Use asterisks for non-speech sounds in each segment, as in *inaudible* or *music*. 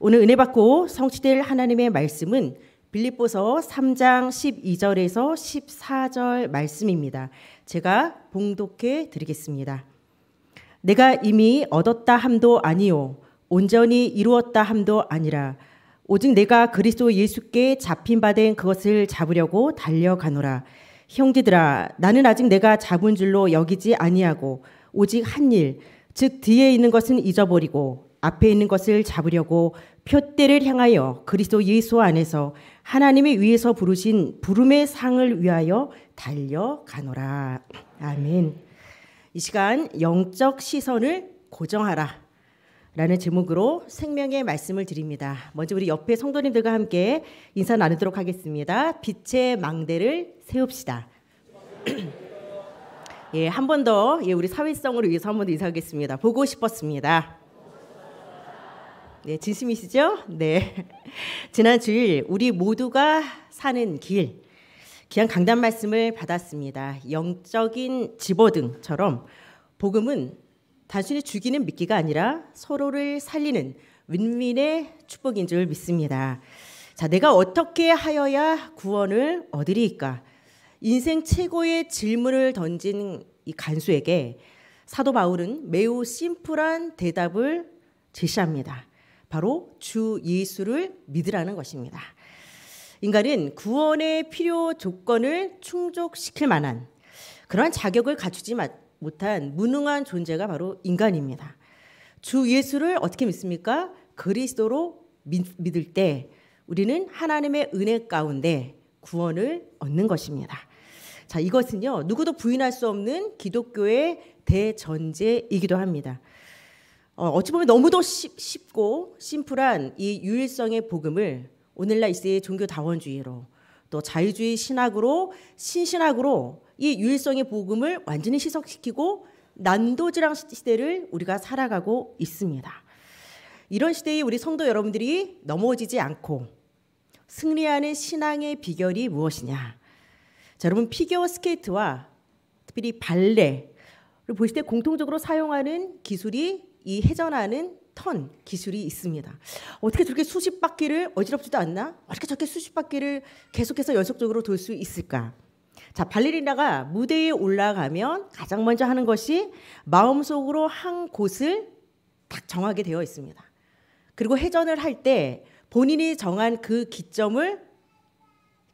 오늘 은혜 받고 성취될 하나님의 말씀은 빌립보서 3장 12절에서 14절 말씀입니다. 제가 봉독해 드리겠습니다. 내가 이미 얻었다 함도 아니요 온전히 이루었다 함도 아니라 오직 내가 그리스도 예수께 잡힌 바 된 그것을 잡으려고 달려가노라 형제들아 나는 아직 내가 잡은 줄로 여기지 아니하고 오직 한 일 즉 뒤에 있는 것은 잊어버리고 앞에 있는 것을 잡으려고 표대를 향하여 그리스도 예수 안에서 하나님의 위에서 부르신 부름의 상을 위하여 달려가노라. 아멘. 이 시간 영적 시선을 고정하라. 라는 제목으로 생명의 말씀을 드립니다. 먼저 우리 옆에 성도님들과 함께 인사 나누도록 하겠습니다. 빛의 망대를 세웁시다. *clears throat* 예, 한 번 더, 예, 우리 사회성을 위해서 한 번 더 인사하겠습니다. 보고 싶었습니다. 네, 진심이시죠? 네. 지난 주일 우리 모두가 사는 길 귀한 강단 말씀을 받았습니다. 영적인 집어등처럼 복음은 단순히 죽이는 믿기가 아니라 서로를 살리는 윈윈의 축복인 줄 믿습니다. 자, 내가 어떻게 하여야 구원을 얻으리까? 인생 최고의 질문을 던진 이 간수에게 사도 바울은 매우 심플한 대답을 제시합니다. 바로 주 예수를 믿으라는 것입니다. 인간은 구원의 필요 조건을 충족시킬 만한 그런 자격을 갖추지 못한 무능한 존재가 바로 인간입니다. 주 예수를 어떻게 믿습니까? 그리스도로 믿, 을때 우리는 하나님의 은혜 가운데 구원을 얻는 것입니다. 자, 이것은요, 누구도 부인할 수 없는 기독교의 대전제이기도 합니다. 어, 어찌 보면 너무도 쉽, 고 심플한 이 유일성의 복음을 오늘날 이스의 종교 다원주의로 또 자유주의 신학으로 신신학으로 이 유일성의 복음을 완전히 희석시키고 난도지랑 시대를 우리가 살아가고 있습니다. 이런 시대에 우리 성도 여러분들이 넘어지지 않고 승리하는 신앙의 비결이 무엇이냐? 자, 여러분 피겨 스케이트와 특별히 발레를 보실 때 공통적으로 사용하는 기술이 이 회전하는 턴 기술이 있습니다. 어떻게 저렇게 수십 바퀴를 어지럽지도 않나? 어떻게 저렇게 수십 바퀴를 계속해서 연속적으로 돌 수 있을까? 자, 발레리나가 무대에 올라가면 가장 먼저 하는 것이 마음속으로 한 곳을 딱 정하게 되어 있습니다. 그리고 회전을 할 때 본인이 정한 그 기점을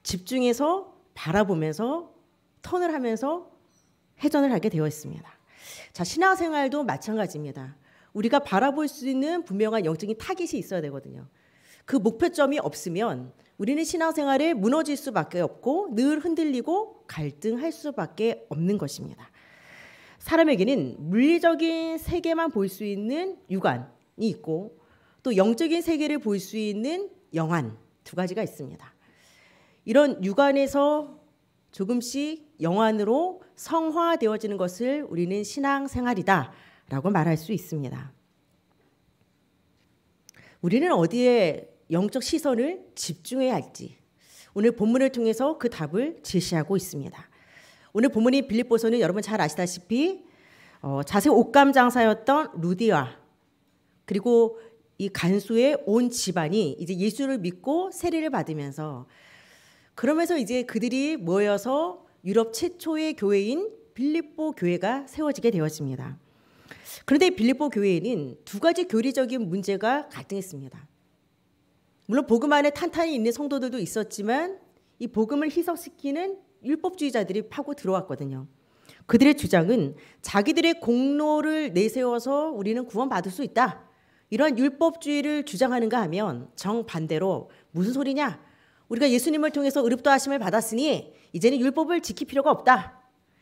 집중해서 바라보면서 턴을 하면서 회전을 하게 되어 있습니다. 자, 신화생활도 마찬가지입니다. 우리가 바라볼 수 있는 분명한 영적인 타깃이 있어야 되거든요. 그 목표점이 없으면 우리는 신앙생활에 무너질 수밖에 없고 늘 흔들리고 갈등할 수밖에 없는 것입니다. 사람에게는 물리적인 세계만 볼 수 있는 육안이 있고 또 영적인 세계를 볼 수 있는 영안 두 가지가 있습니다. 이런 육안에서 조금씩 영안으로 성화되어지는 것을 우리는 신앙생활이다 라고 말할 수 있습니다. 우리는 어디에 영적 시선을 집중해야 할지 오늘 본문을 통해서 그 답을 제시하고 있습니다. 오늘 본문인 빌립보서는 여러분 잘 아시다시피 어, 자세 옷감 장사였던 루디와 그리고 이 간수의 온 집안이 이제 예수를 믿고 세례를 받으면서 그러면서 이제 그들이 모여서 유럽 최초의 교회인 빌립보 교회가 세워지게 되었습니다. 그런데 빌립보 교회에는 두 가지 교리적인 문제가 갈등했습니다. 물론 복음 안에 탄탄히 있는 성도들도 있었지만 이 복음을 희석시키는 율법주의자들이 파고 들어왔거든요. 그들의 주장은 자기들의 공로를 내세워서 우리는 구원받을 수 있다. 이런 율법주의를 주장하는가 하면 정반대로 무슨 소리냐? 우리가 예수님을 통해서 의롭도 하심을 받았으니 이제는 율법을 지킬 필요가 없다.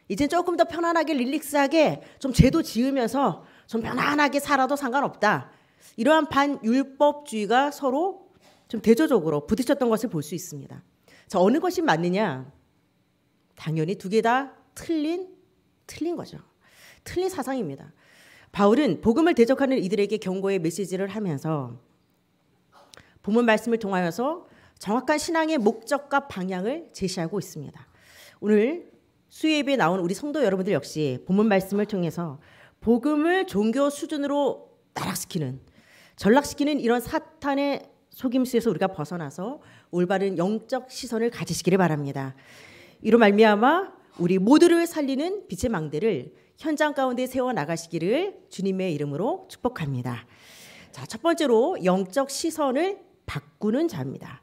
이제는 조금 더 편안하게 릴릭스하게좀 제도 지으면서 좀 편안하게 살아도 상관없다. 이러한 반율법주의가 서로 좀 대조적으로 부딪혔던 것을 볼 수 있습니다. 자, 어느 것이 맞느냐? 당연히 두 개 다 틀린 틀린 거죠. 틀린 사상입니다. 바울은 복음을 대적하는 이들에게 경고의 메시지를 하면서 본문 말씀을 통하여서 정확한 신앙의 목적과 방향을 제시하고 있습니다. 오늘 수요예배에 나온 우리 성도 여러분들 역시 본문 말씀을 통해서 복음을 종교 수준으로 나락시키는 전락시키는 이런 사탄의 속임수에서 우리가 벗어나서 올바른 영적 시선을 가지시기를 바랍니다. 이로 말미암아 우리 모두를 살리는 빛의 망대를 현장 가운데 세워 나가시기를 주님의 이름으로 축복합니다. 자, 첫 번째로 영적 시선을 바꾸는 자입니다.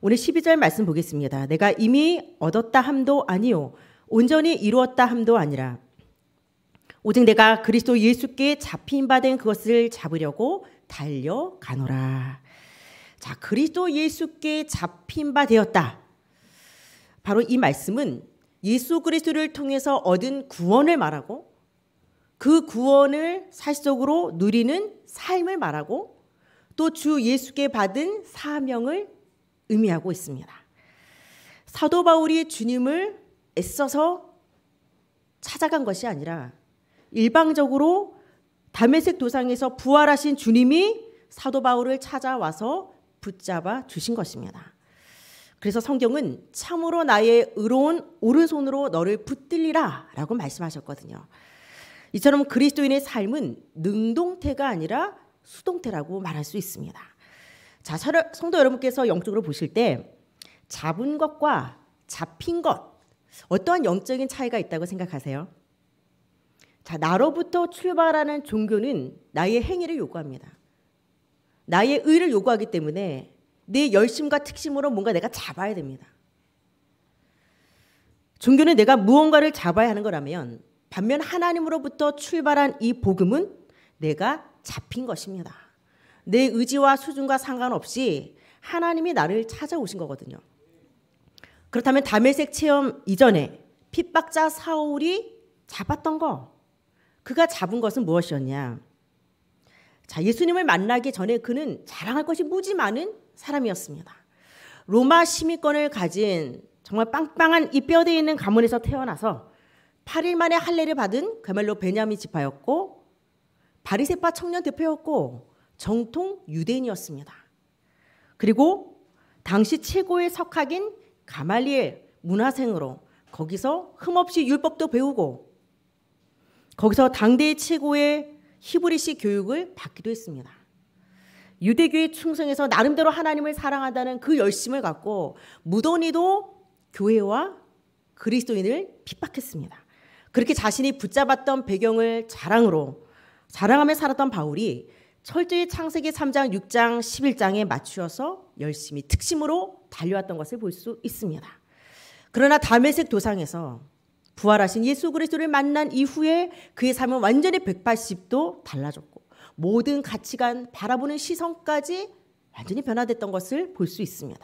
오늘 12절 말씀 보겠습니다. 내가 이미 얻었다 함도 아니요 온전히 이루었다 함도 아니라 오직 내가 그리스도 예수께 잡힌 바 된 그것을 잡으려고 달려가노라. 자, 그리스도 예수께 잡힌 바 되었다. 바로 이 말씀은 예수 그리스도를 통해서 얻은 구원을 말하고 그 구원을 살속으로 누리는 삶을 말하고 또 주 예수께 받은 사명을 의미하고 있습니다. 사도 바울이 주님을 애써서 찾아간 것이 아니라 일방적으로 다메색 도상에서 부활하신 주님이 사도 바울을 찾아와서 붙잡아 주신 것입니다. 그래서 성경은 참으로 나의 의로운 오른손으로 너를 붙들리라 라고 말씀하셨거든요. 이처럼 그리스도인의 삶은 능동태가 아니라 수동태라고 말할 수 있습니다. 자, 성도 여러분께서 영적으로 보실 때 잡은 것과 잡힌 것 어떠한 영적인 차이가 있다고 생각하세요? 자, 나로부터 출발하는 종교는 나의 행위를 요구합니다. 나의 의를 요구하기 때문에 내 열심과 특심으로 뭔가 내가 잡아야 됩니다. 종교는 내가 무언가를 잡아야 하는 거라면 반면 하나님으로부터 출발한 이 복음은 내가 잡힌 것입니다. 내 의지와 수준과 상관없이 하나님이 나를 찾아오신 거거든요. 그렇다면 담에색 체험 이전에 핍박자 사울이 잡았던 거 그가 잡은 것은 무엇이었냐? 자, 예수님을 만나기 전에 그는 자랑할 것이 무지 많은 사람이었습니다. 로마 시민권을 가진 정말 빵빵한 이 뼈대 있는 가문에서 태어나서 8일 만에 할례를 받은 그말로 베냐민 지파였고 바리세파 청년 대표였고 정통 유대인이었습니다. 그리고 당시 최고의 석학인 가말리엘 문화생으로 거기서 흠없이 율법도 배우고 거기서 당대 최고의 히브리시 교육을 받기도 했습니다. 유대교에 충성해서 나름대로 하나님을 사랑한다는 그 열심을 갖고 무더니도 교회와 그리스도인을 핍박했습니다. 그렇게 자신이 붙잡았던 배경을 자랑으로 자랑하며 살았던 바울이 철저히 창세기 3장, 6장, 11장에 맞추어서 열심히 특심으로 달려왔던 것을 볼 수 있습니다. 그러나 담에색 도상에서 부활하신 예수 그리스도를 만난 이후에 그의 삶은 완전히 180도 달라졌고 모든 가치관, 바라보는 시선까지 완전히 변화됐던 것을 볼 수 있습니다.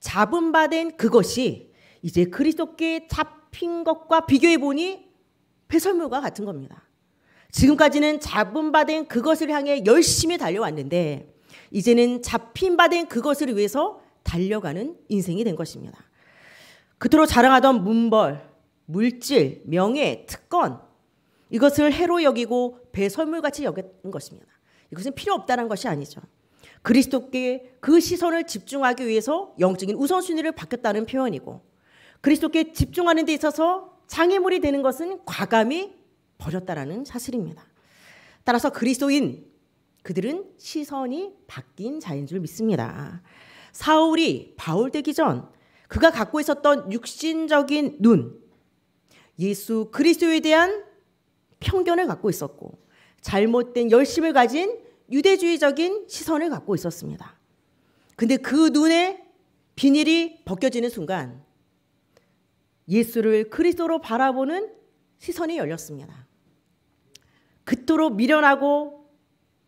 잡은 바된 그것이 이제 그리스도께 잡힌 것과 비교해 보니 배설물과 같은 겁니다. 지금까지는 잡은 바된 그것을 향해 열심히 달려왔는데 이제는 잡힌 바된 그것을 위해서 달려가는 인생이 된 것입니다. 그토록 자랑하던 문벌, 물질, 명예, 특권 이것을 해로 여기고 배설물같이 여겼 것입니다. 이것은 필요 없다는 것이 아니죠. 그리스도께 그 시선을 집중하기 위해서 영적인 우선순위를 바뀌었다는 표현이고 그리스도께 집중하는 데 있어서 장애물이 되는 것은 과감히 버렸다라는 사실입니다. 따라서 그리스도인 그들은 시선이 바뀐 자인 줄 믿습니다. 사울이 바울 되기 전 그가 갖고 있었던 육신적인 눈, 예수 그리스도에 대한 편견을 갖고 있었고 잘못된 열심을 가진 유대주의적인 시선을 갖고 있었습니다. 근데 그 눈에 비닐이 벗겨지는 순간 예수를 그리스도로 바라보는 시선이 열렸습니다. 그토록 미련하고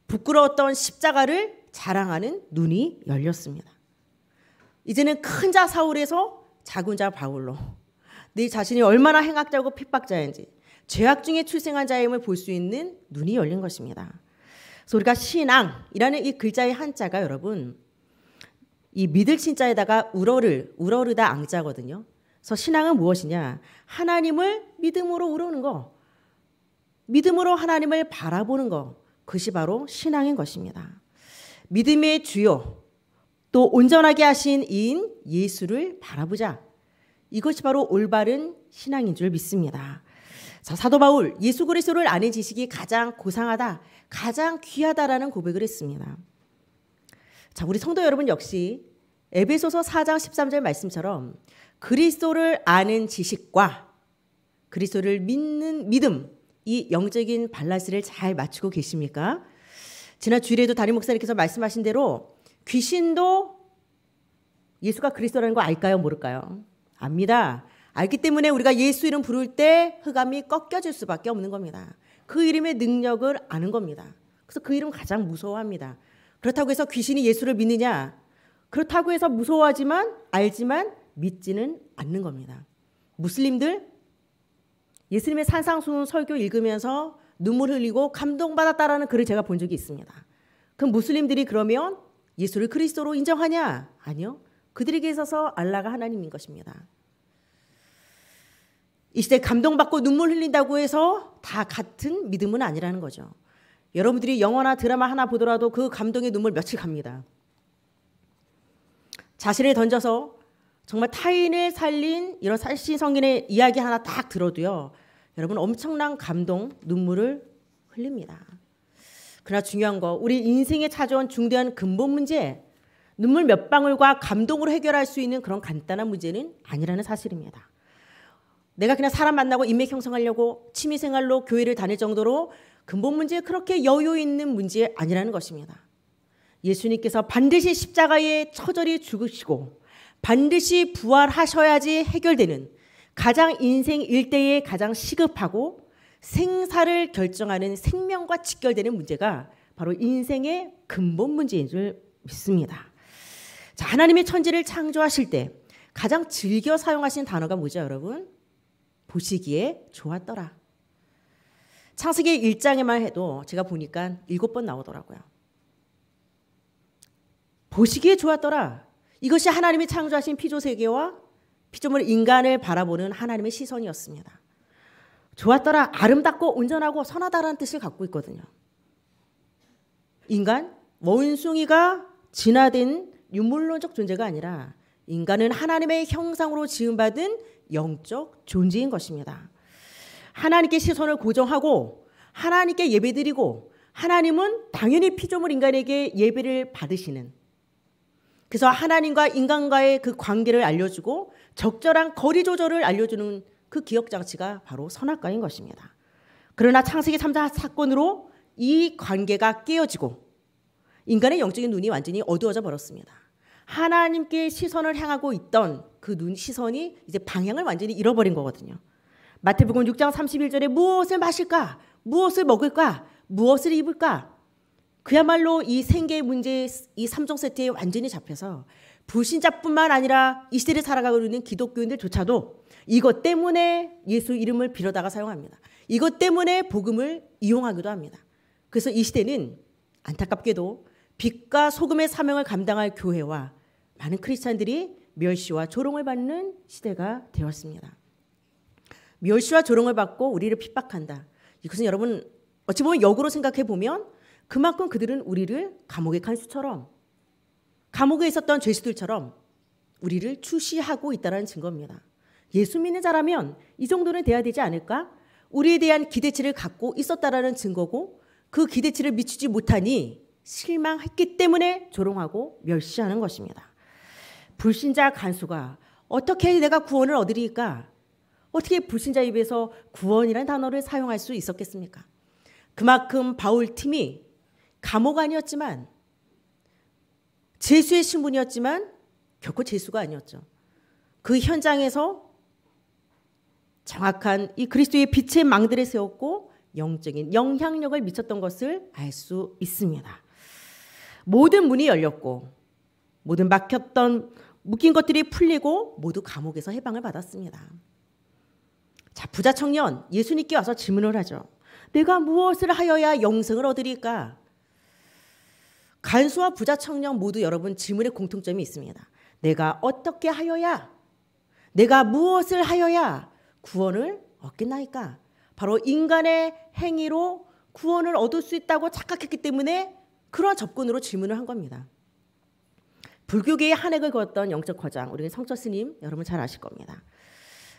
부끄러웠던 십자가를 자랑하는 눈이 열렸습니다. 이제는 큰 자 사울에서 작은 자 바울로 네 자신이 얼마나 행악자고 핍박자인지 죄악 중에 출생한 자임을 볼 수 있는 눈이 열린 것입니다. 그래서 우리가 신앙이라는 이 글자의 한자가 여러분 이 믿을 신자에다가 우러를 우러르다 앙자거든요. 그래서 신앙은 무엇이냐? 하나님을 믿음으로 우러는 거, 믿음으로 하나님을 바라보는 거, 그것이 바로 신앙인 것입니다. 믿음의 주요 또 온전하게 하신 이인 예수를 바라보자. 이것이 바로 올바른 신앙인 줄 믿습니다. 자, 사도 바울, 예수 그리스도를 아는 지식이 가장 고상하다, 가장 귀하다라는 고백을 했습니다. 자, 우리 성도 여러분 역시 에베소서 4장 13절 말씀처럼 그리스도를 아는 지식과 그리스도를 믿는 믿음, 이 영적인 밸런스를 잘 맞추고 계십니까? 지난 주일에도 다리 목사님께서 말씀하신 대로 귀신도 예수가 그리스도라는 거 알까요, 모를까요? 압니다. 알기 때문에 우리가 예수 이름 부를 때 흑암이 꺾여질 수밖에 없는 겁니다. 그 이름의 능력을 아는 겁니다. 그래서 그 이름 가장 무서워합니다. 그렇다고 해서 귀신이 예수를 믿느냐? 그렇다고 해서 무서워하지만 알지만 믿지는 않는 겁니다. 무슬림들 예수님의 산상수훈 설교 읽으면서 눈물 흘리고 감동받았다라는 글을 제가 본 적이 있습니다. 그럼 무슬림들이 그러면 예수를 그리스도로 인정하냐? 아니요. 그들에게 있어서 알라가 하나님인 것입니다. 이 시대 감동받고 눈물 흘린다고 해서 다 같은 믿음은 아니라는 거죠. 여러분들이 영화나 드라마 하나 보더라도 그 감동의 눈물 며칠 갑니다. 자신을 던져서 정말 타인을 살린 이런 살신 성인의 이야기 하나 딱 들어도요. 여러분 엄청난 감동, 눈물을 흘립니다. 그러나 중요한 거 우리 인생에 찾아온 중대한 근본 문제 눈물 몇 방울과 감동으로 해결할 수 있는 그런 간단한 문제는 아니라는 사실입니다. 내가 그냥 사람 만나고 인맥 형성하려고 취미생활로 교회를 다닐 정도로 근본 문제 그렇게 여유 있는 문제 아니라는 것입니다. 예수님께서 반드시 십자가에 처절히 죽으시고 반드시 부활하셔야지 해결되는 가장 인생 일대에 가장 시급하고 생사를 결정하는 생명과 직결되는 문제가 바로 인생의 근본 문제인 줄 믿습니다. 자, 하나님의 천지를 창조하실 때 가장 즐겨 사용하신 단어가 뭐죠, 여러분? 보시기에 좋았더라. 창세기 1장에만 해도 제가 보니까 7번 나오더라고요. 보시기에 좋았더라. 이것이 하나님이 창조하신 피조 세계와 피조물 인간을 바라보는 하나님의 시선이었습니다. 좋았더라. 아름답고 온전하고 선하다라는 뜻을 갖고 있거든요. 인간 원숭이가 진화된 유물론적 존재가 아니라 인간은 하나님의 형상으로 지음받은 영적 존재인 것입니다. 하나님께 시선을 고정하고 하나님께 예배드리고 하나님은 당연히 피조물 인간에게 예배를 받으시는 그래서 하나님과 인간과의 그 관계를 알려주고 적절한 거리 조절을 알려주는 그 기억 장치가 바로 선악과인 것입니다. 그러나 창세기 3자 사건으로 이 관계가 깨어지고 인간의 영적인 눈이 완전히 어두워져 버렸습니다. 하나님께 시선을 향하고 있던 그 눈 시선이 이제 방향을 완전히 잃어버린 거거든요. 마태복음 6장 31절에 무엇을 마실까? 무엇을 먹을까? 무엇을 입을까? 그야말로 이 생계의 문제 이 삼종 세트에 완전히 잡혀서 불신자뿐만 아니라 이 시대를 살아가고 있는 기독교인들조차도 이것 때문에 예수 이름을 빌어다가 사용합니다. 이것 때문에 복음을 이용하기도 합니다. 그래서 이 시대는 안타깝게도 빛과 소금의 사명을 감당할 교회와 많은 크리스찬들이 멸시와 조롱을 받는 시대가 되었습니다. 멸시와 조롱을 받고 우리를 핍박한다. 이것은 여러분 어찌 보면 역으로 생각해 보면 그만큼 그들은 우리를 감옥의 간수처럼 감옥에 있었던 죄수들처럼 우리를 추시하고 있다는 증거입니다. 예수 믿는 자라면 이 정도는 돼야 되지 않을까? 우리에 대한 기대치를 갖고 있었다라는 증거고 그 기대치를 미치지 못하니 실망했기 때문에 조롱하고 멸시하는 것입니다. 불신자 간수가 어떻게 내가 구원을 얻으리까? 어떻게 불신자 입에서 구원이라는 단어를 사용할 수 있었겠습니까? 그만큼 바울 팀이 감옥 아니었지만 제수의 신분이었지만 결코 제수가 아니었죠. 그 현장에서 정확한 이 그리스도의 빛의 망대를 세웠고 영적인 영향력을 미쳤던 것을 알 수 있습니다. 모든 문이 열렸고 모든 막혔던 묶인 것들이 풀리고 모두 감옥에서 해방을 받았습니다. 자, 부자 청년 예수님께 와서 질문을 하죠. 내가 무엇을 하여야 영생을 얻으리까? 간수와 부자 청년 모두 여러분 질문의 공통점이 있습니다. 내가 어떻게 하여야 내가 무엇을 하여야 구원을 얻겠나이까? 바로 인간의 행위로 구원을 얻을 수 있다고 착각했기 때문에 그러한 접근으로 질문을 한 겁니다. 불교계의 한획을 그었던 영적 거장 우리 성철 스님 여러분 잘 아실 겁니다.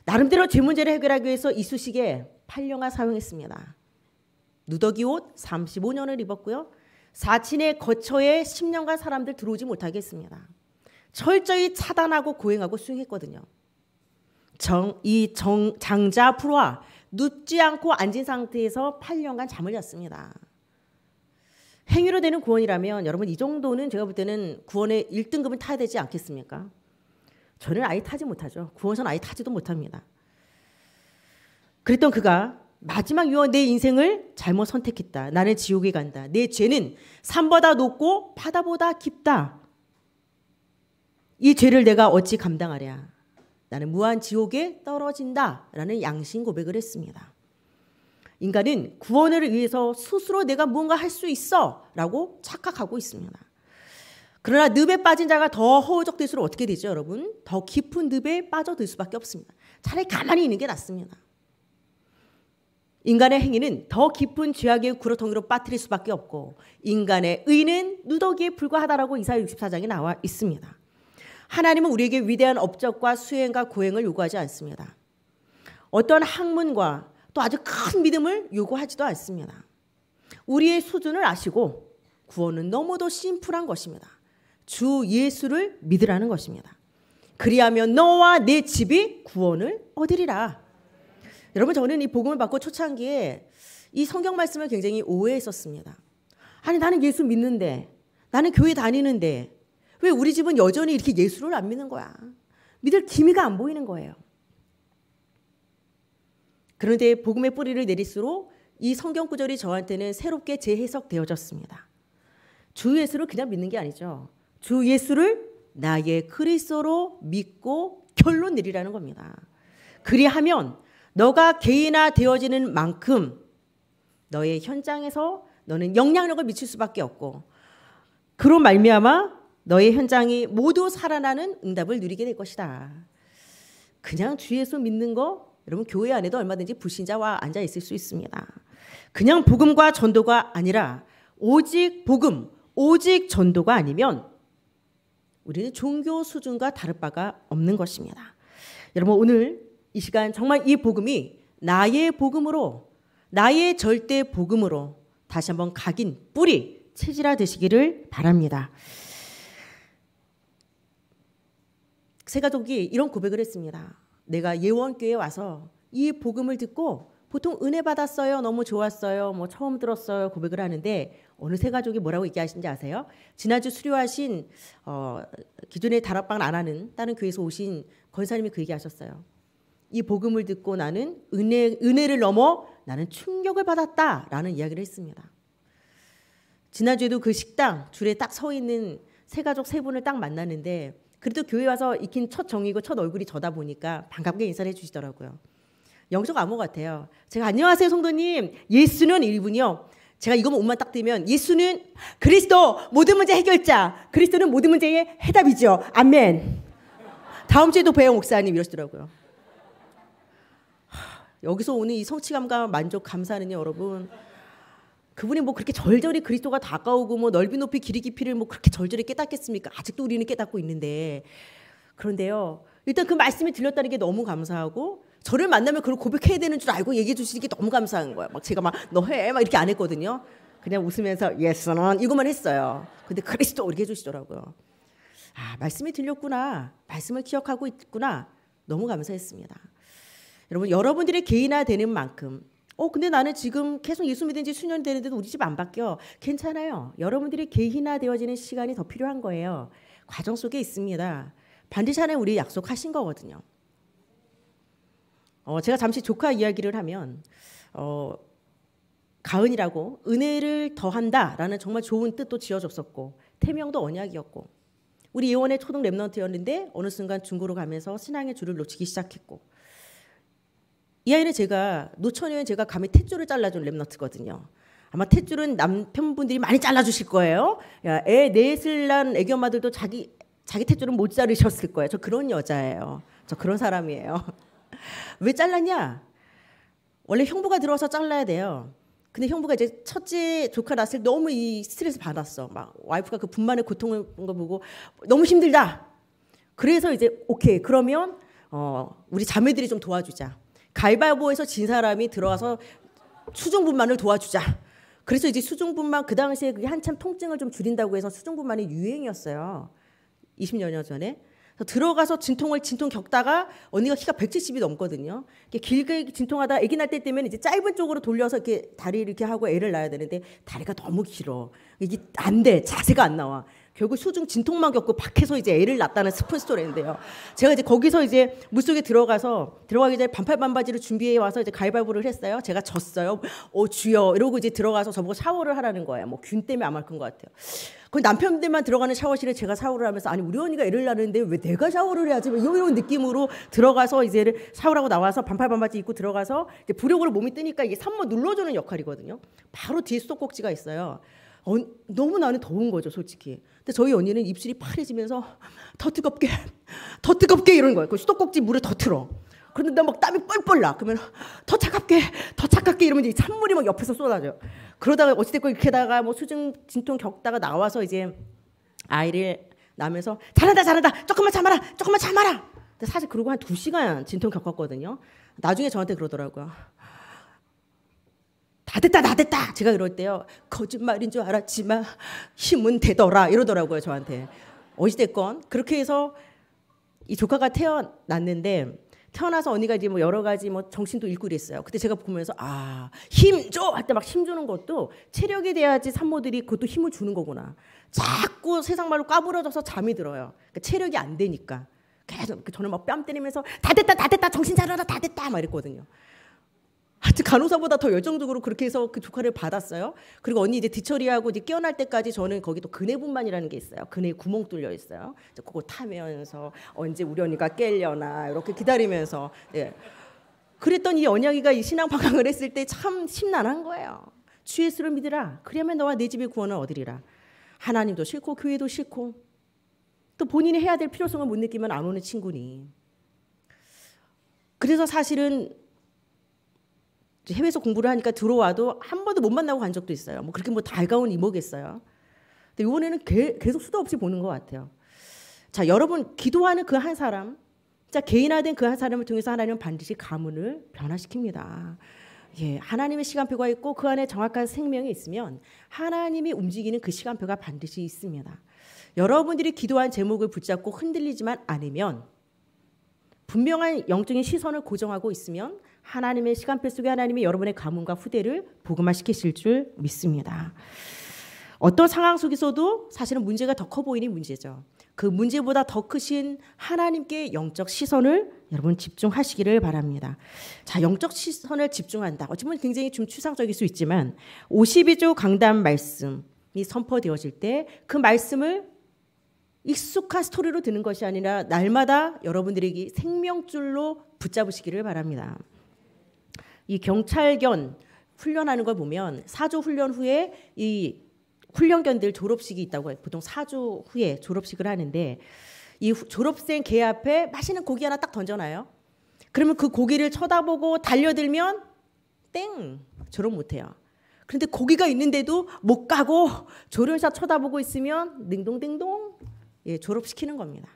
나름대로 죄 문제를 해결하기 위해서 이쑤시개 8령화 사용했습니다. 누더기 옷 35년을 입었고요. 사친의 거처에 10년간 사람들 들어오지 못하게 했습니다. 철저히 차단하고 고행하고 수행했거든요. 정, 이 정, 장자 풀화 눕지 않고 앉은 상태에서 8년간 잠을 잤습니다. 행위로 되는 구원이라면 여러분 이 정도는 제가 볼 때는 구원의 1등급은 타야 되지 않겠습니까? 저는 아예 타지 못하죠. 구원선 아예 타지도 못합니다. 그랬던 그가 마지막 유언 내 인생을 잘못 선택했다. 나는 지옥에 간다. 내 죄는 산보다 높고 바다보다 깊다. 이 죄를 내가 어찌 감당하랴. 나는 무한 지옥에 떨어진다. 라는 양심 고백을 했습니다. 인간은 구원을 위해서 스스로 내가 무언가 할 수 있어 라고 착각하고 있습니다. 그러나 늪에 빠진 자가 더 허우적될수록 어떻게 되죠, 여러분? 더 깊은 늪에 빠져들 수밖에 없습니다. 차라리 가만히 있는 게 낫습니다. 인간의 행위는 더 깊은 죄악의 구로통이로 빠뜨릴 수밖에 없고 인간의 의는 누더기에 불과하다라고 이사 64장에 나와 있습니다. 하나님은 우리에게 위대한 업적과 수행과 고행을 요구하지 않습니다. 어떤 학문과 또 아주 큰 믿음을 요구하지도 않습니다. 우리의 수준을 아시고 구원은 너무도 심플한 것입니다. 주 예수를 믿으라는 것입니다. 그리하면 너와 내 집이 구원을 얻으리라. 여러분 저는 이 복음을 받고 초창기에 이 성경 말씀을 굉장히 오해했었습니다. 아니 나는 예수 믿는데 나는 교회 다니는데 왜 우리 집은 여전히 이렇게 예수를 안 믿는 거야? 믿을 기미가 안 보이는 거예요. 그런데 복음의 뿌리를 내릴수록 이 성경 구절이 저한테는 새롭게 재해석되어졌습니다. 주 예수를 그냥 믿는 게 아니죠. 주 예수를 나의 그리스도로 믿고 결론 내리라는 겁니다. 그리하면 너가 개인화 되어지는 만큼 너의 현장에서 너는 영향력을 미칠 수밖에 없고 그로 말미암아 너의 현장이 모두 살아나는 응답을 누리게 될 것이다. 그냥 주 예수 믿는 거 여러분 교회 안에도 얼마든지 불신자와 앉아 있을 수 있습니다. 그냥 복음과 전도가 아니라 오직 복음, 오직 전도가 아니면 우리는 종교 수준과 다를 바가 없는 것입니다. 여러분 오늘 이 시간 정말 이 복음이 나의 복음으로 나의 절대 복음으로 다시 한번 각인 뿌리 체질화 되시기를 바랍니다. 세 가족이 이런 고백을 했습니다. 내가 예원교회 와서 이 복음을 듣고 보통 은혜 받았어요. 너무 좋았어요. 뭐 처음 들었어요. 고백을 하는데 어느 새 가족이 뭐라고 얘기하신지 아세요? 지난주 수료하신 어, 기존에 다락방안 하는 다른 교회에서 오신 권사님이 그 얘기하셨어요. 이 복음을 듣고 나는 은혜, 은혜를 넘어 나는 충격을 받았다라는 이야기를 했습니다. 지난주에도 그 식당 줄에 딱 서 있는 세 가족 세 분을 딱 만났는데 그래도 교회 와서 익힌 첫 정이고 첫 얼굴이 저다 보니까 반갑게 인사를 해주시더라고요. 영적 암호 같아요. 제가 안녕하세요 성도님. 예수는 일분이요 제가 이거 옷만 딱 뜨면 예수는 그리스도 모든 문제 해결자. 그리스도는 모든 문제의 해답이죠. 아멘. 다음 주에도 배영 목사님 이러시더라고요. 여기서 오는 이 성취감과 만족 감사는요 여러분 그분이 뭐 그렇게 절절히 그리스도가 다가오고 뭐 넓이 높이 길이 깊이를 뭐 그렇게 절절히 깨닫겠습니까? 아직도 우리는 깨닫고 있는데 그런데요. 일단 그 말씀이 들렸다는 게 너무 감사하고 저를 만나면 그걸 고백해야 되는 줄 알고 얘기해 주시는 게 너무 감사한 거예요. 막 제가 막 너해막 이렇게 안 했거든요. 그냥 웃으면서 예스는 이것만 했어요. 근데 그리스도 이렇게 해주시더라고요. 아 말씀이 들렸구나. 말씀을 기억하고 있구나. 너무 감사했습니다. 여러분 여러분들의 개인화 되는 만큼 어 근데 나는 지금 계속 예수 믿은 지 수년 되는데도 우리 집 안 바뀌어. 괜찮아요. 여러분들이 개인화되어지는 시간이 더 필요한 거예요. 과정 속에 있습니다. 반드시 하나님 우리 약속하신 거거든요. 어, 제가 잠시 조카 이야기를 하면 어, 가은이라고 은혜를 더한다라는 정말 좋은 뜻도 지어줬었고 태명도 언약이었고 우리 이원의 초등 랩넌트였는데 어느 순간 중고로 가면서 신앙의 줄을 놓치기 시작했고 이 아이는 제가 노처녀는 제가 감히 탯줄을 잘라준 랩너트거든요. 아마 탯줄은 남편분들이 많이 잘라주실 거예요. 야, 애 넷을 난 애기 엄마들도 자기 자기 탯줄은 못 자르셨을 거예요. 저 그런 여자예요. 저 그런 사람이에요. *laughs* 왜 잘랐냐? 원래 형부가 들어와서 잘라야 돼요. 근데 형부가 이제 첫째 조카 낳았을 때 너무 이 스트레스 받았어. 막 와이프가 그 분만의 고통을 본 거 보고 너무 힘들다. 그래서 이제 오케이 그러면 어 우리 자매들이 좀 도와주자. 갈위바위보에서진 사람이 들어와서 수중분만을 도와주자. 그래서 이제 수중분만 그 당시에 그게 한참 통증을 좀 줄인다고 해서 수중분만이 유행이었어요. 2 0여년 전에. 들어가서 진통을 진통 겪다가 언니가 키가 170이 넘거든요. 길게 진통하다 아기 날때 되면 이제 짧은 쪽으로 돌려서 이렇게 다리 이렇게 하고 애를 낳아야 되는데 다리가 너무 길어. 이게 안 돼. 자세가 안 나와. 결국 소중 진통만 겪고 밖에서 이제 애를 낳았다는 스푼 스토리인데요. 제가 이제 거기서 이제 물속에 들어가서 들어가기 전에 반팔 반바지를 준비해 와서 이제 가위바위보를 했어요. 제가 졌어요. 어 주여 이러고 이제 들어가서 저보고 샤워를 하라는 거예요. 뭐 균 때문에 아마 그런 것 같아요. 그 남편들만 들어가는 샤워실에 제가 샤워를 하면서 아니 우리 언니가 애를 낳는데 왜 내가 샤워를 해야지 뭐 이런 느낌으로 들어가서 이제 샤워를 하고 나와서 반팔 반바지 입고 들어가서 이제 부력으로 몸이 뜨니까 이게 산모 눌러주는 역할이거든요. 바로 뒤에 수도꼭지가 있어요. 어, 너무 나는 더운 거죠, 솔직히. 근데 저희 언니는 입술이 파래지면서 더 뜨겁게, 더 뜨겁게 이러는 거예요. 그 수도꼭지 물에 더 틀어. 그런데 막 땀이 뻘뻘 나. 그러면 더 차갑게, 더 차갑게 이러면 이제 찬물이 막 옆에서 쏟아져. 요 그러다가 어찌됐건 이렇게다가 뭐 수증 진통 겪다가 나와서 이제 아이를 낳으면서 잘한다, 잘한다. 조금만 참아라, 조금만 참아라. 근데 사실 그러고 한 두 시간 진통 겪었거든요. 나중에 저한테 그러더라고요. 다 됐다 다 됐다 제가 이럴 때요 거짓말인 줄 알았지만 힘은 되더라 이러더라고요 저한테 어찌됐건 그렇게 해서 이 조카가 태어났는데 태어나서 언니가 이제 뭐 여러 가지 뭐 정신도 잃고 그랬어요. 그때 제가 보면서 아, 힘 줘! 할 때 막 힘 주는 것도 체력이 돼야지 산모들이 그것도 힘을 주는 거구나. 자꾸 세상 말로 까부러져서 잠이 들어요. 그러니까 체력이 안 되니까. 계속 저는 막 뺨 때리면서 다 됐다, 다 됐다, 정신 차려라, 다 됐다! 막 이랬거든요. 하여튼 간호사보다 더 열정적으로 그렇게 해서 그 조카를 받았어요. 그리고 언니 이제 뒤처리하고 이제 깨어날 때까지 저는 거기 도 근해분만이라는 게 있어요. 근해 구멍 뚫려 있어요. 이제 그거 타면서 언제 우리 언니가 깨려나 이렇게 기다리면서 예. 그랬던이 언양이가 이 신앙 방황을 했을 때 참 심란한 거예요. 주 예수를 믿으라. 그러면 너와 내 집의 구원을 얻으리라. 하나님도 싫고 교회도 싫고 또 본인이 해야 될 필요성을 못 느끼면 안 오는 친구니. 그래서 사실은 해외에서 공부를 하니까 들어와도 한 번도 못 만나고 간 적도 있어요. 뭐 그렇게 뭐 달가운 이모겠어요. 근데 이번에는 개, 계속 수도 없이 보는 것 같아요. 자, 여러분 기도하는 그 한 사람, 자 개인화된 그 한 사람을 통해서 하나님은 반드시 가문을 변화시킵니다. 예, 하나님의 시간표가 있고 그 안에 정확한 생명이 있으면 하나님이 움직이는 그 시간표가 반드시 있습니다. 여러분들이 기도한 제목을 붙잡고 흔들리지만 않으면 분명한 영적인 시선을 고정하고 있으면 하나님의 시간표 속에 하나님이 여러분의 가문과 후대를 복음화시키실 줄 믿습니다. 어떤 상황 속에서도 사실은 문제가 더 커 보이는 문제죠. 그 문제보다 더 크신 하나님께 영적 시선을 여러분 집중하시기를 바랍니다. 자, 영적 시선을 집중한다. 어찌 면 굉장히 좀 추상적일 수 있지만 52조 강단 말씀이 선포되어질 때 그 말씀을 익숙한 스토리로 드는 것이 아니라 날마다 여러분들에게 생명줄로 붙잡으시기를 바랍니다. 이 경찰견 훈련하는 걸 보면 사조 훈련 후에 이 훈련견들 졸업식이 있다고 해요. 보통 사조 후에 졸업식을 하는데 이 졸업생 개 앞에 맛있는 고기 하나 딱 던져놔요. 그러면 그 고기를 쳐다보고 달려들면 땡 졸업 못해요. 그런데 고기가 있는데도 못 가고 조련사 쳐다보고 있으면 능동등동 예, 졸업시키는 겁니다.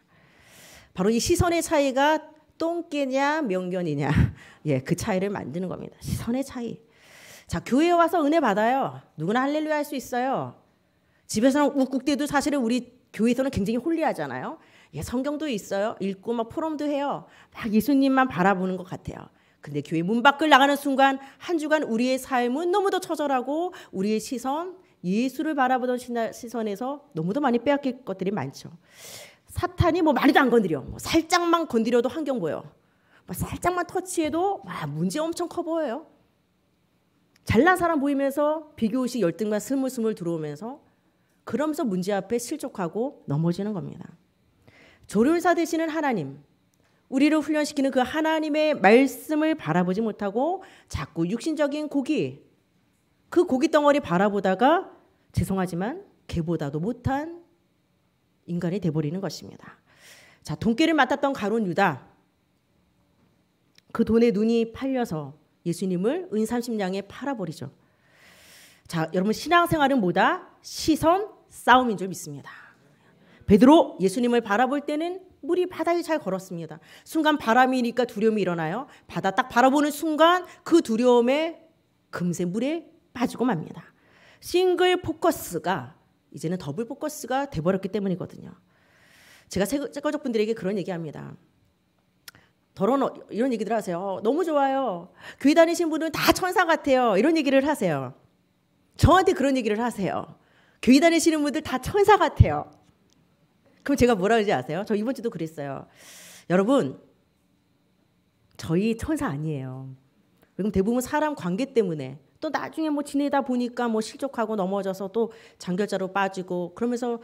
바로 이 시선의 차이가 똥개냐 명견이냐 *laughs* 예그 차이를 만드는 겁니다. 시선의 차이. 자 교회 와서 은혜 받아요. 누구나 할렐루야 할 수 있어요. 집에서는 욱국대도 사실은 우리 교회에서는 굉장히 홀리하잖아요. 예, 성경도 있어요. 읽고 막 포럼도 해요. 막 예수님만 바라보는 것 같아요. 근데 교회 문 밖을 나가는 순간 한 주간 우리의 삶은 너무도 처절하고 우리의 시선 예수를 바라보던 시선에서 너무도 많이 빼앗길 것들이 많죠. 사탄이 뭐 많이도 안 건드려. 뭐 살짝만 건드려도 환경 보여. 뭐 살짝만 터치해도 와, 문제 엄청 커 보여요. 잘난 사람 보이면서 비교의식 열등과 스물스물 들어오면서 그러면서 문제 앞에 실족하고 넘어지는 겁니다. 조련사 되시는 하나님, 우리를 훈련시키는 그 하나님의 말씀을 바라보지 못하고 자꾸 육신적인 고기, 그 고기 덩어리 바라보다가 죄송하지만 개보다도 못한 인간이 돼버리는 것입니다. 자, 돈깨를 맡았던 가론 유다. 그 돈에 눈이 팔려서 예수님을 은 30냥에 팔아버리죠. 자, 여러분 신앙생활은 뭐다? 시선 싸움인 줄 믿습니다. 베드로 예수님을 바라볼 때는 물이 바닥에 잘 걸었습니다. 순간 바람이니까 두려움이 일어나요. 바다 딱 바라보는 순간 그 두려움에 금세 물에 빠지고 맙니다. 싱글 포커스가 이제는 더블 포커스가 돼버렸기 때문이거든요. 제가 세거적 분들에게 그런 얘기합니다. 더러운 어, 이런 얘기들 하세요. 어, 너무 좋아요. 교회 다니신 분은 다 천사 같아요. 이런 얘기를 하세요. 저한테 그런 얘기를 하세요. 교회 다니시는 분들 다 천사 같아요. 그럼 제가 뭐라 그러지 아세요? 저 이번 주도 그랬어요. 여러분, 저희 천사 아니에요. 왜 그럼 대부분 사람 관계 때문에 또 나중에 뭐 지내다 보니까 뭐 실족하고 넘어져서 또 장결자로 빠지고 그러면서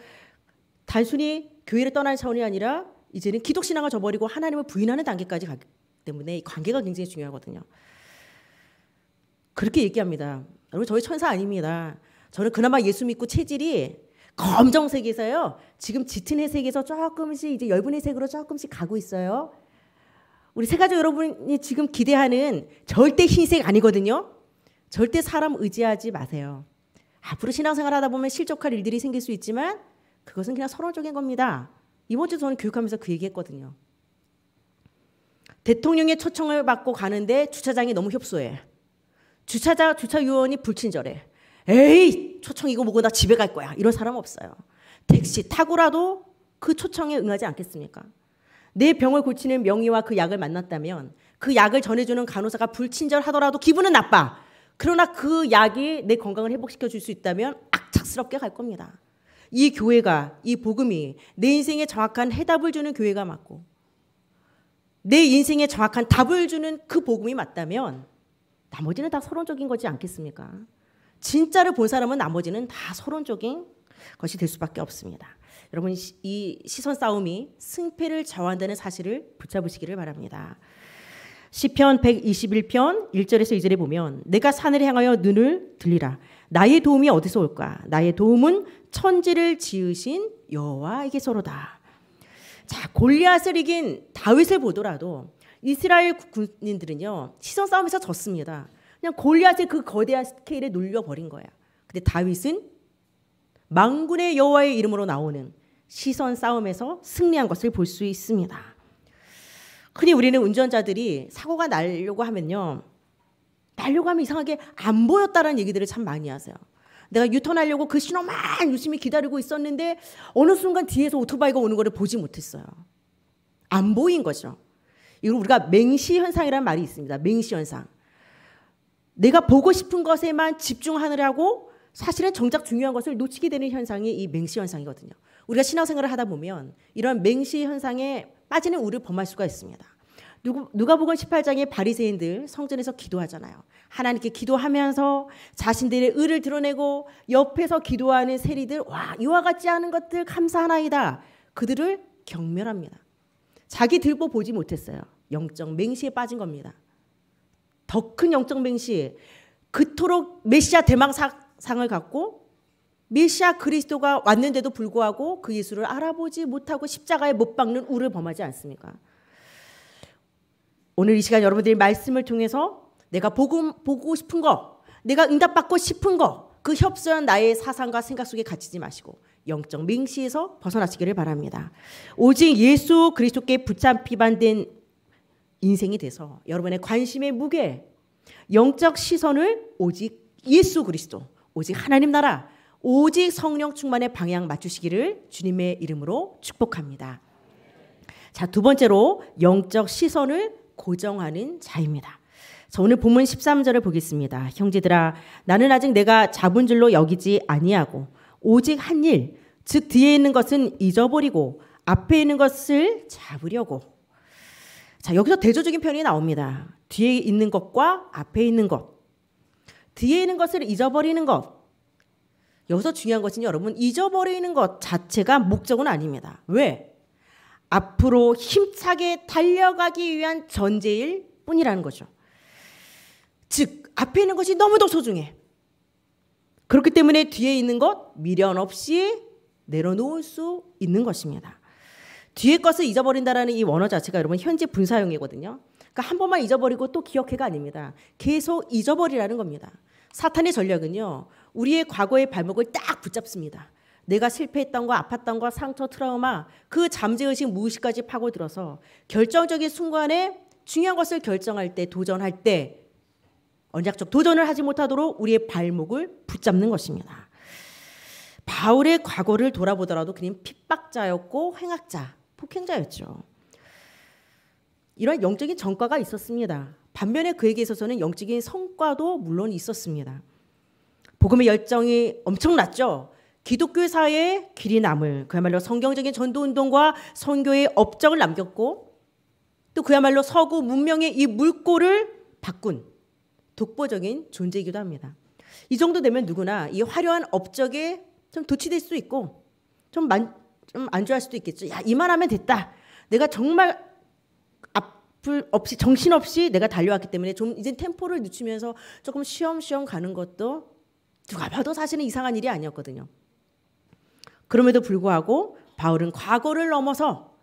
단순히 교회를 떠난 차원이 아니라 이제는 기독 신앙을 저버리고 하나님을 부인하는 단계까지 가기 때문에 이 관계가 굉장히 중요하거든요. 그렇게 얘기합니다. 여러분 저희 천사 아닙니다. 저는 그나마 예수 믿고 체질이 검정색에서요. 지금 짙은 회색에서 조금씩 이제 열분 회색으로 조금씩 가고 있어요. 우리 세 가지 여러분이 지금 기대하는 절대 흰색 아니거든요. 절대 사람 의지하지 마세요. 앞으로 신앙생활 하다 보면 실족할 일들이 생길 수 있지만 그것은 그냥 서론적인 겁니다. 이번 주 저는 교육하면서 그 얘기했거든요. 대통령의 초청을 받고 가는데 주차장이 너무 협소해. 주차자 주차 요원이 불친절해. 에이 초청 이거 뭐고 나 집에 갈 거야 이런 사람 없어요. 택시 타고라도 그 초청에 응하지 않겠습니까? 내 병을 고치는 명의와 그 약을 만났다면 그 약을 전해주는 간호사가 불친절하더라도 기분은 나빠. 그러나 그 약이 내 건강을 회복시켜 줄 수 있다면 악착스럽게 갈 겁니다. 이 교회가 이 복음이 내 인생에 정확한 해답을 주는 교회가 맞고 내 인생에 정확한 답을 주는 그 복음이 맞다면 나머지는 다 서론적인 거지 않겠습니까? 진짜를 본 사람은 나머지는 다 서론적인 것이 될 수밖에 없습니다. 여러분 이 시선 싸움이 승패를 좌우한다는 사실을 붙잡으시기를 바랍니다. 시편 121편 1절에서 2절에 보면 내가 산을 향하여 눈을 들리라. 나의 도움이 어디서 올까? 나의 도움은 천지를 지으신 여호와에게서로다. 자, 골리앗을 이긴 다윗을 보더라도 이스라엘 군인들은요. 시선 싸움에서 졌습니다. 그냥 골리앗의 그 거대한 스케일에 눌려 버린 거야. 근데 다윗은 망군의 여호와의 이름으로 나오는 시선 싸움에서 승리한 것을 볼 수 있습니다. 흔히 우리는 운전자들이 사고가 날려고 하면요. 날려고 하면 이상하게 안 보였다라는 얘기들을 참 많이 하세요. 내가 유턴하려고 그 신호 막 유심히 기다리고 있었는데 어느 순간 뒤에서 오토바이가 오는 거를 보지 못했어요. 안 보인 거죠. 이걸 우리가 맹시 현상이라는 말이 있습니다. 맹시 현상. 내가 보고 싶은 것에만 집중하느라고 사실은 정작 중요한 것을 놓치게 되는 현상이 이 맹시 현상이거든요. 우리가 신앙생활을 하다 보면 이런 맹시 현상에 빠지는 우를 범할 수가 있습니다. 누구, 누가복음 18장에 바리새인들 성전에서 기도하잖아요. 하나님께 기도하면서 자신들의 의를 드러내고 옆에서 기도하는 세리들 와 이와 같지 않은 것들 감사하나이다. 그들을 경멸합니다. 자기 들보 보지 못했어요. 영적 맹시에 빠진 겁니다. 더 큰 영적 맹시 그토록 메시아 대망상을 갖고 메시아 그리스도가 왔는데도 불구하고 그 예수를 알아보지 못하고 십자가에 못 박는 우를 범하지 않습니까? 오늘 이 시간 여러분들이 말씀을 통해서 내가 보고, 보고 싶은 거, 내가 응답받고 싶은 거, 그 협소한 나의 사상과 생각 속에 갇히지 마시고 영적 맹시에서 벗어나시기를 바랍니다. 오직 예수 그리스도께 붙잡히반된 인생이 돼서 여러분의 관심의 무게, 영적 시선을 오직 예수 그리스도, 오직 하나님 나라, 오직 성령 충만의 방향 맞추시기를 주님의 이름으로 축복합니다. 자, 두 번째로 영적 시선을 고정하는 자입니다. 자, 오늘 본문 13절을 보겠습니다. 형제들아 나는 아직 내가 잡은 줄로 여기지 아니하고 오직 한 일 즉 뒤에 있는 것은 잊어버리고 앞에 있는 것을 잡으려고. 자, 여기서 대조적인 표현이 나옵니다. 뒤에 있는 것과 앞에 있는 것. 뒤에 있는 것을 잊어버리는 것. 여기서 중요한 것은 여러분 잊어버리는 것 자체가 목적은 아닙니다. 왜? 앞으로 힘차게 달려가기 위한 전제일 뿐이라는 거죠. 즉, 앞에 있는 것이 너무도 소중해. 그렇기 때문에 뒤에 있는 것 미련 없이 내려놓을 수 있는 것입니다. 뒤에 것을 잊어버린다라는 이 원어 자체가 여러분 현재 분사용이거든요 그러니까 한 번만 잊어버리고 또 기억해가 아닙니다. 계속 잊어버리라는 겁니다. 사탄의 전략은요. 우리의 과거의 발목을 딱 붙잡습니다. 내가 실패했던 거, 아팠던 거, 상처, 트라우마, 그 잠재의식 무의식까지 파고들어서 결정적인 순간에 중요한 것을 결정할 때, 도전할 때 언약적 도전을 하지 못하도록 우리의 발목을 붙잡는 것입니다. 바울의 과거를 돌아보더라도 그는 핍박자였고 행악자, 폭행자였죠. 이런 영적인 전과가 있었습니다. 반면에 그에게 있어서는 영적인 성과도 물론 있었습니다. 복음의 열정이 엄청났죠. 기독교 사회의 길이 남을 그야말로 성경적인 전도 운동과 선교의 업적을 남겼고 또 그야말로 서구 문명의 이 물꼬를 바꾼 독보적인 존재이기도 합니다. 이 정도 되면 누구나 이 화려한 업적에 좀 도취될 수 있고 좀, 만, 좀 안주할 수도 있겠죠. 야 이만 하면 됐다. 내가 정말 앞을 없이 정신없이 내가 달려왔기 때문에 좀 이제 템포를 늦추면서 조금 쉬엄쉬엄 가는 것도 누가 봐도 사실은 이상한 일이 아니었거든요. 그럼에도 불구하고 바울은 과거를 넘어서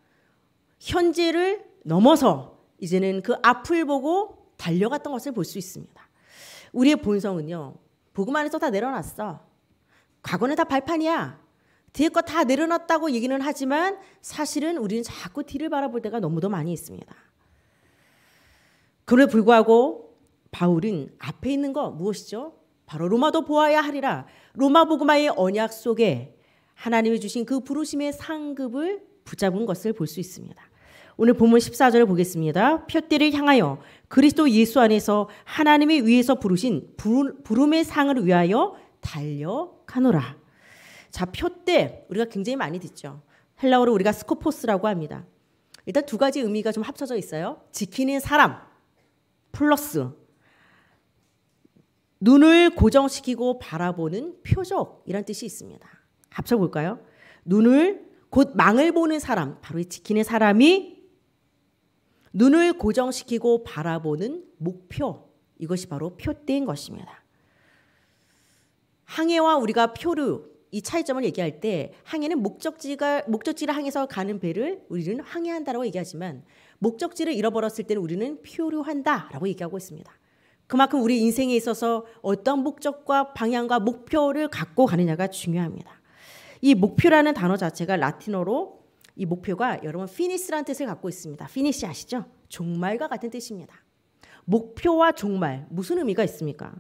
현재를 넘어서 이제는 그 앞을 보고 달려갔던 것을 볼 수 있습니다. 우리의 본성은요. 복음 안에서 다 내려놨어. 과거는 다 발판이야. 뒤에 거 다 내려놨다고 얘기는 하지만 사실은 우리는 자꾸 뒤를 바라볼 때가 너무도 많이 있습니다. 그럼에도 불구하고 바울은 앞에 있는 거 무엇이죠? 바로 로마도 보아야 하리라. 로마 복음화의 언약 속에 하나님이 주신 그 부르심의 상급을 붙잡은 것을 볼 수 있습니다. 오늘 본문 14절을 보겠습니다. 표대를 향하여 그리스도 예수 안에서 하나님의 위에서 부르신 부름의 상을 위하여 달려가노라. 자, 표대 우리가 굉장히 많이 듣죠. 헬라어로 우리가 스코포스라고 합니다. 일단 두 가지 의미가 좀 합쳐져 있어요. 지키는 사람 플러스 눈을 고정시키고 바라보는 표적이란 뜻이 있습니다. 합쳐볼까요? 눈을 곧 망을 보는 사람, 바로 이 지키는 사람이 눈을 고정시키고 바라보는 목표. 이것이 바로 표대인 것입니다. 항해와 우리가 표류, 이 차이점을 얘기할 때 항해는 목적지가 목적지를 항해서 가는 배를 우리는 항해한다라고 얘기하지만 목적지를 잃어버렸을 때는 우리는 표류한다라고 얘기하고 있습니다. 그만큼 우리 인생에 있어서 어떤 목적과 방향과 목표를 갖고 가느냐가 중요합니다. 이 목표라는 단어 자체가 라틴어로 이 목표가 여러분 피니스라는 뜻을 갖고 있습니다. 피니시 아시죠? 종말과 같은 뜻입니다. 목표와 종말 무슨 의미가 있습니까?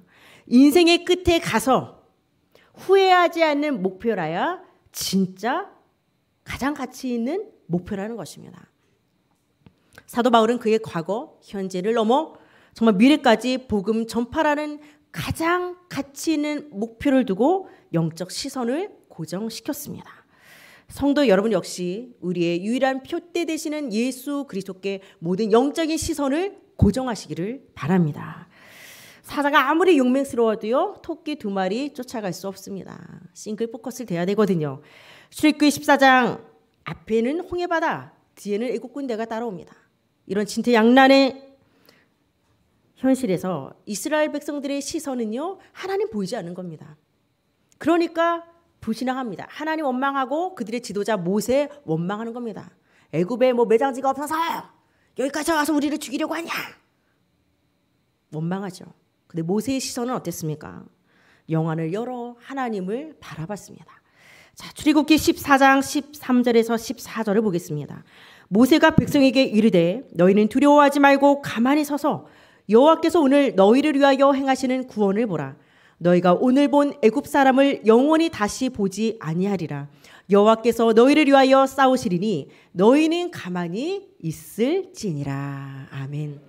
인생의 끝에 가서 후회하지 않는 목표라야 진짜 가장 가치 있는 목표라는 것입니다. 사도 바울은 그의 과거, 현재를 넘어 정말 미래까지 복음 전파라는 가장 가치 있는 목표를 두고 영적 시선을 고정시켰습니다. 성도 여러분 역시 우리의 유일한 표대 되시는 예수 그리스도께 모든 영적인 시선을 고정하시기를 바랍니다. 사자가 아무리 용맹스러워도요 토끼 두 마리 쫓아갈 수 없습니다. 싱글 포커스를 돼야 되거든요. 출애기 14장 앞에는 홍해바다 뒤에는 애국 군대가 따라옵니다. 이런 진퇴양난의 현실에서 이스라엘 백성들의 시선은요 하나님 보이지 않는 겁니다. 그러니까 불신앙합니다. 하나님 원망하고 그들의 지도자 모세 원망하는 겁니다. 애굽에 뭐 매장지가 없어서 여기까지 와서 우리를 죽이려고 하냐? 원망하죠. 근데 모세의 시선은 어땠습니까? 영안을 열어 하나님을 바라봤습니다. 자, 출애굽기 14장 13절에서 14절을 보겠습니다. 모세가 백성에게 이르되 너희는 두려워하지 말고 가만히 서서 여호와께서 오늘 너희를 위하여 행하시는 구원을 보라. 너희가 오늘 본 애굽 사람을 영원히 다시 보지 아니하리라. 여호와께서 너희를 위하여 싸우시리니 너희는 가만히 있을지니라. 아멘.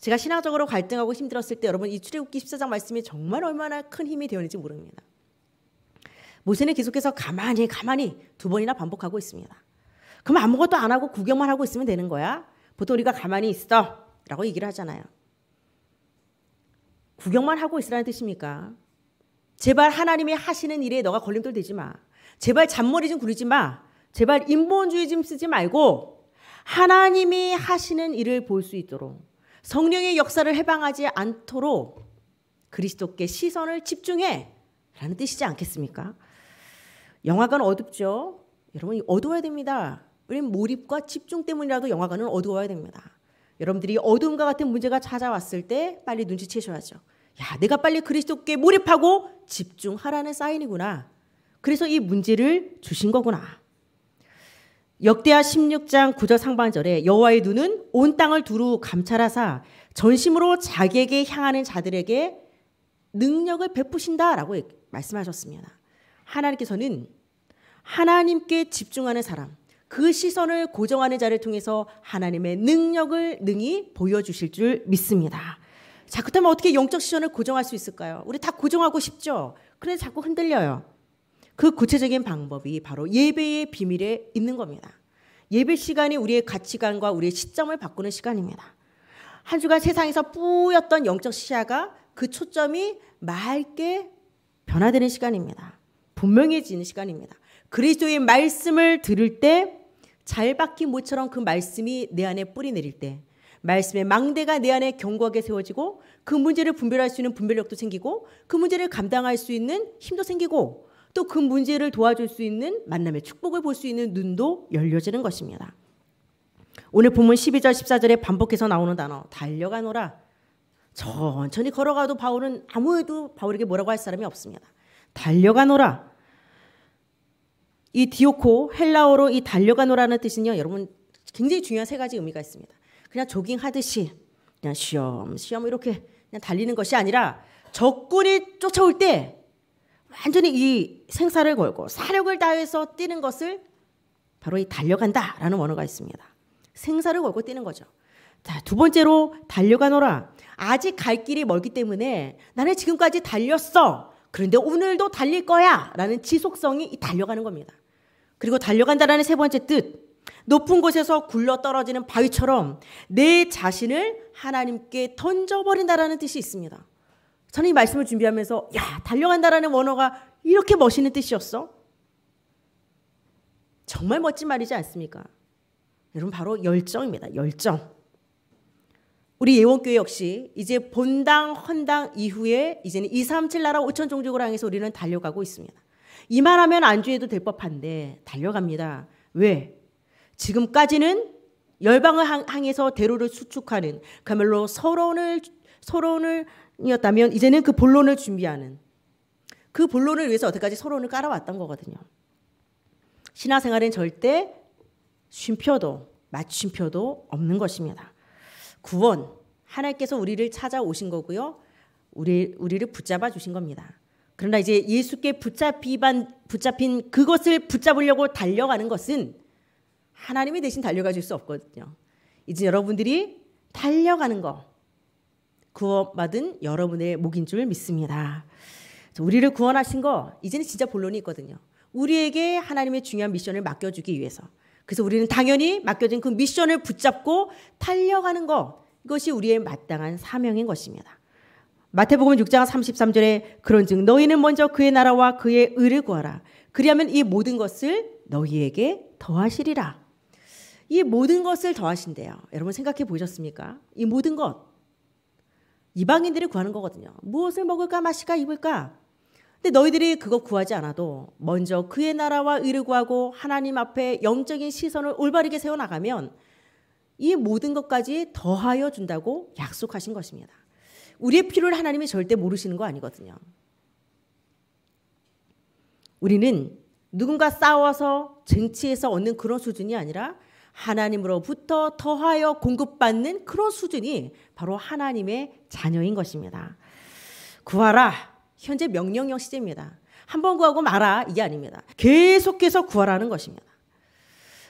제가 신앙적으로 갈등하고 힘들었을 때 여러분 이 출애굽기 14장 말씀이 정말 얼마나 큰 힘이 되었는지 모릅니다. 모세는 계속해서 가만히 가만히 두 번이나 반복하고 있습니다. 그럼 아무것도 안 하고 구경만 하고 있으면 되는 거야. 보통 우리가 가만히 있어라고 얘기를 하잖아요. 구경만 하고 있으라는 뜻입니까? 제발 하나님이 하시는 일에 너가 걸림돌 되지 마. 제발 잔머리 좀 구르지 마. 제발 인본주의 좀 쓰지 말고 하나님이 하시는 일을 볼 수 있도록 성령의 역사를 해방하지 않도록 그리스도께 시선을 집중해 라는 뜻이지 않겠습니까? 영화관 어둡죠? 여러분 어두워야 됩니다. 왜냐 몰입과 집중 때문이라도 영화관은 어두워야 됩니다. 여러분들이 어둠과 같은 문제가 찾아왔을 때 빨리 눈치채셔야죠. 야, 내가 빨리 그리스도께 몰입하고 집중하라는 사인이구나. 그래서 이 문제를 주신 거구나. 역대하 16장 9절 상반절에 여호와의 눈은 온 땅을 두루 감찰하사 전심으로 자기에게 향하는 자들에게 능력을 베푸신다라고 말씀하셨습니다. 하나님께서는 하나님께 집중하는 사람, 그 시선을 고정하는 자를 통해서 하나님의 능력을 능히 보여주실 줄 믿습니다. 자, 그렇다면 어떻게 영적 시선을 고정할 수 있을까요? 우리 다 고정하고 싶죠? 그런데 자꾸 흔들려요. 그 구체적인 방법이 바로 예배의 비밀에 있는 겁니다. 예배 시간이 우리의 가치관과 우리의 시점을 바꾸는 시간입니다. 한 주간 세상에서 뿌였던 영적 시야가 그 초점이 맑게 변화되는 시간입니다. 분명해지는 시간입니다. 그리스도의 말씀을 들을 때잘 박힌 모처럼 그 말씀이 내 안에 뿌리 내릴 때 말씀의 망대가 내 안에 견고하게 세워지고 그 문제를 분별할 수 있는 분별력도 생기고 그 문제를 감당할 수 있는 힘도 생기고 또 그 문제를 도와줄 수 있는 만남의 축복을 볼 수 있는 눈도 열려지는 것입니다. 오늘 본문 12절 14절에 반복해서 나오는 단어 달려가노라 천천히 걸어가도 바울은 아무에도 바울에게 뭐라고 할 사람이 없습니다. 달려가노라 이 디오코 헬라어로 이 달려가노라는 뜻은요, 여러분 굉장히 중요한 세 가지 의미가 있습니다. 그냥 조깅 하듯이 그냥 시험 시험 이렇게 그냥 달리는 것이 아니라 적군이 쫓아올 때 완전히 이 생사를 걸고 사력을 다해서 뛰는 것을 바로 이 달려간다라는 원어가 있습니다. 생사를 걸고 뛰는 거죠. 자, 두 번째로 달려가노라. 아직 갈 길이 멀기 때문에 나는 지금까지 달렸어. 그런데 오늘도 달릴 거야. 라는 지속성이 달려가는 겁니다. 그리고 달려간다라는 세 번째 뜻. 높은 곳에서 굴러 떨어지는 바위처럼 내 자신을 하나님께 던져버린다라는 뜻이 있습니다. 저는 이 말씀을 준비하면서 야 달려간다라는 원어가 이렇게 멋있는 뜻이었어? 정말 멋진 말이지 않습니까? 여러분 바로 열정입니다. 열정. 우리 예원교회 역시 이제 본당 헌당 이후에 이제는 237 나라 5천 종족을 향해서 우리는 달려가고 있습니다. 이만하면 안주해도 될 법한데 달려갑니다. 왜? 지금까지는 열방을 향해서 대로를 수축하는 그야말로 서론을 서론을이었다면 이제는 그 본론을 준비하는 그 본론을 위해서 어떻까지 서론을 깔아왔던 거거든요. 신화생활엔 절대 쉼표도 맞춤표도 없는 것입니다. 구원 하나님께서 우리를 찾아오신 거고요. 우리 우리를 붙잡아 주신 겁니다. 그러나 이제 예수께 붙잡히반, 붙잡힌 그것을 붙잡으려고 달려가는 것은 하나님이 대신 달려가 줄수 없거든요. 이제 여러분들이 달려가는 거 구원받은 여러분의 목인 줄 믿습니다. 우리를 구원하신 거 이제는 진짜 본론이 있거든요. 우리에게 하나님의 중요한 미션을 맡겨주기 위해서. 그래서 우리는 당연히 맡겨진 그 미션을 붙잡고 달려가는 거 이것이 우리의 마땅한 사명인 것입니다. 마태복음 6장 33절에 그런즉 너희는 먼저 그의 나라와 그의 의를 구하라. 그리하면 이 모든 것을 너희에게 더하시리라. 이 모든 것을 더하신대요. 여러분 생각해 보셨습니까? 이 모든 것 이방인들이 구하는 거거든요. 무엇을 먹을까 마실까 입을까. 근데 너희들이 그거 구하지 않아도 먼저 그의 나라와 의를 구하고 하나님 앞에 영적인 시선을 올바르게 세워 나가면 이 모든 것까지 더하여 준다고 약속하신 것입니다. 우리의 필요를 하나님이 절대 모르시는 거 아니거든요. 우리는 누군가 싸워서 쟁취해서 얻는 그런 수준이 아니라 하나님으로부터 더하여 공급받는 그런 수준이 바로 하나님의 자녀인 것입니다. 구하라. 현재 명령형 시제입니다. 한 번 구하고 말아 이게 아닙니다. 계속해서 구하라는 것입니다.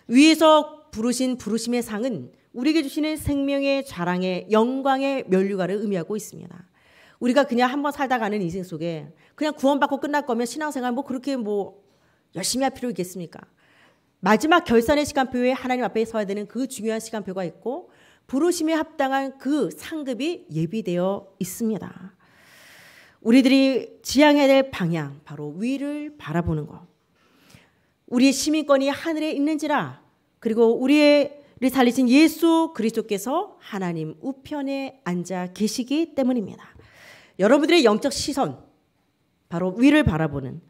위에서 부르신 부르심의 상은 우리에게 주시는 생명의 자랑의 영광의 면류관을 의미하고 있습니다. 우리가 그냥 한번 살다 가는 인생 속에 그냥 구원받고 끝날 거면 신앙생활 뭐 그렇게 뭐 열심히 할 필요 있겠습니까? 마지막 결산의 시간표에 하나님 앞에 서야 되는 그 중요한 시간표가 있고 부르심에 합당한 그 상급이 예비되어 있습니다. 우리들이 지향해야 될 방향 바로 위를 바라보는 것. 우리의 시민권이 하늘에 있는지라 그리고 우리의 우리 살리신 예수 그리스도께서 하나님 우편에 앉아 계시기 때문입니다. 여러분들의 영적 시선 바로 위를 바라보는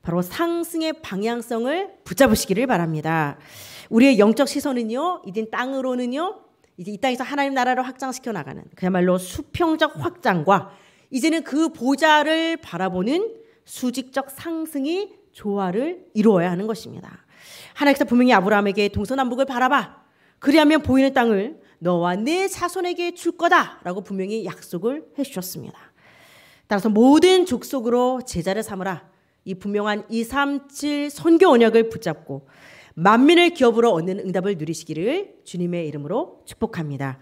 바로 상승의 방향성을 붙잡으시기를 바랍니다. 우리의 영적 시선은요, 이젠 땅으로는요, 이제 이 땅에서 하나님 나라를 확장시켜 나가는 그야말로 수평적 확장과 이제는 그 보좌를 바라보는 수직적 상승이 조화를 이루어야 하는 것입니다. 하나님께서 분명히 아브라함에게 동서남북을 바라봐 그리하면 보이는 땅을 너와 네 자손에게 줄 거다라고 분명히 약속을 해 주셨습니다. 따라서 모든 족속으로 제자를 삼으라. 이 분명한 237 선교 언약을 붙잡고 만민을 기업으로 얻는 응답을 누리시기를 주님의 이름으로 축복합니다.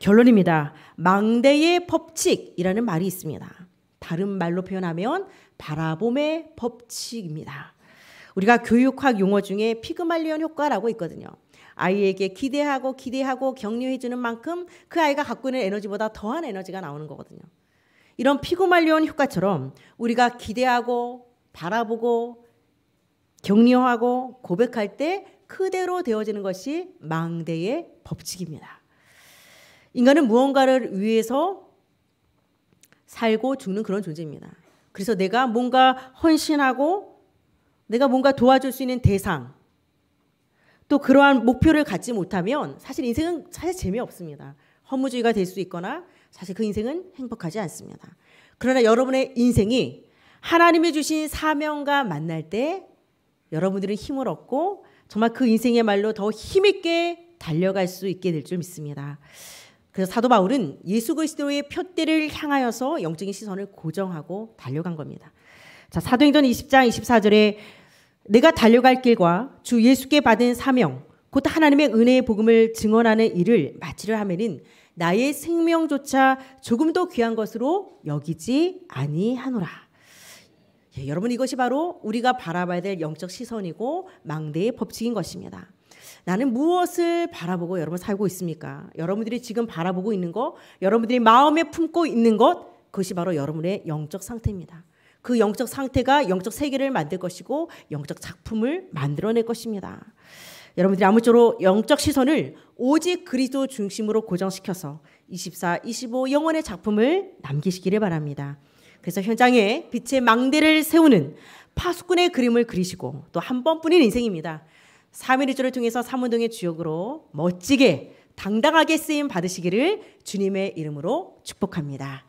결론입니다. 망대의 법칙이라는 말이 있습니다. 다른 말로 표현하면 바라봄의 법칙입니다. 우리가 교육학 용어 중에 피그말리온 효과라고 있거든요. 아이에게 기대하고 기대하고 격려해 주는 만큼 그 아이가 갖고 있는 에너지보다 더한 에너지가 나오는 거거든요. 이런 피고말리온 효과처럼 우리가 기대하고 바라보고 격려하고 고백할 때 그대로 되어지는 것이 망대의 법칙입니다. 인간은 무언가를 위해서 살고 죽는 그런 존재입니다. 그래서 내가 뭔가 헌신하고 내가 뭔가 도와줄 수 있는 대상, 또 그러한 목표를 갖지 못하면 사실 인생은 사실 재미없습니다. 허무주의가 될 수 있거나 사실 그 인생은 행복하지 않습니다. 그러나 여러분의 인생이 하나님이 주신 사명과 만날 때 여러분들은 힘을 얻고 정말 그 인생의 말로 더 힘있게 달려갈 수 있게 될 줄 믿습니다. 그래서 사도 바울은 예수 그리스도의 표대를 향하여서 영적인 시선을 고정하고 달려간 겁니다. 자, 사도행전 20장 24절에 내가 달려갈 길과 주 예수께 받은 사명, 곧 하나님의 은혜의 복음을 증언하는 일을 마치려 하면은 나의 생명조차 조금 도 귀한 것으로 여기지 아니하노라. 예, 여러분 이것이 바로 우리가 바라봐야 될 영적 시선이고 망대의 법칙인 것입니다. 나는 무엇을 바라보고 여러분 살고 있습니까? 여러분들이 지금 바라보고 있는 것, 여러분들이 마음에 품고 있는 것, 그것이 바로 여러분의 영적 상태입니다. 그 영적 상태가 영적 세계를 만들 것이고 영적 작품을 만들어낼 것입니다. 여러분들이 아무쪼록 영적 시선을 오직 그리스도 중심으로 고정시켜서 24, 25 영원의 작품을 남기시기를 바랍니다. 그래서 현장에 빛의 망대를 세우는 파수꾼의 그림을 그리시고 또 한 번뿐인 인생입니다. 3.1조를 통해서 삼운동의 주역으로 멋지게 당당하게 쓰임 받으시기를 주님의 이름으로 축복합니다.